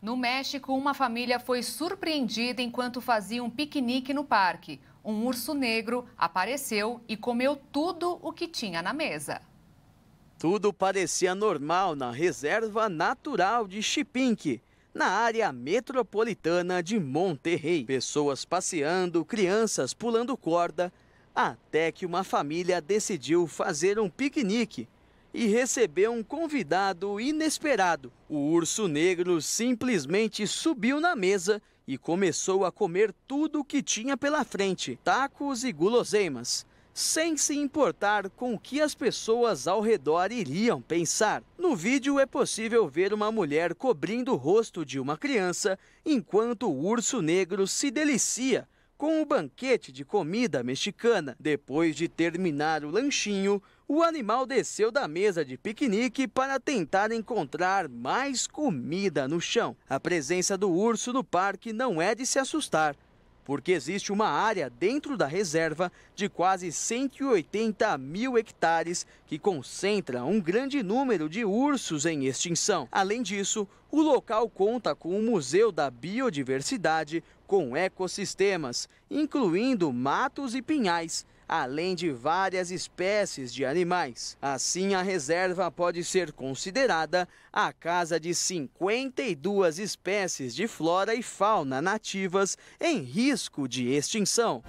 No México, uma família foi surpreendida enquanto fazia um piquenique no parque. Um urso negro apareceu e comeu tudo o que tinha na mesa. Tudo parecia normal na reserva natural de Chipinque, na área metropolitana de Monterrey. Pessoas passeando, crianças pulando corda, até que uma família decidiu fazer um piquenique e recebeu um convidado inesperado. O urso negro simplesmente subiu na mesa e começou a comer tudo o que tinha pela frente tacos e guloseimas sem se importar com o que as pessoas ao redor iriam pensar. No vídeo é possível ver uma mulher cobrindo o rosto de uma criança enquanto o urso negro se delicia com o um banquete de comida mexicana. Depois de terminar o lanchinho, o animal desceu da mesa de piquenique para tentar encontrar mais comida no chão. A presença do urso no parque não é de se assustar, porque existe uma área dentro da reserva de quase 180 mil hectares que concentra um grande número de ursos em extinção. Além disso, o local conta com o um Museu da Biodiversidade com ecossistemas, incluindo matos e pinhais além de várias espécies de animais. Assim, a reserva pode ser considerada a casa de 52 espécies de flora e fauna nativas em risco de extinção.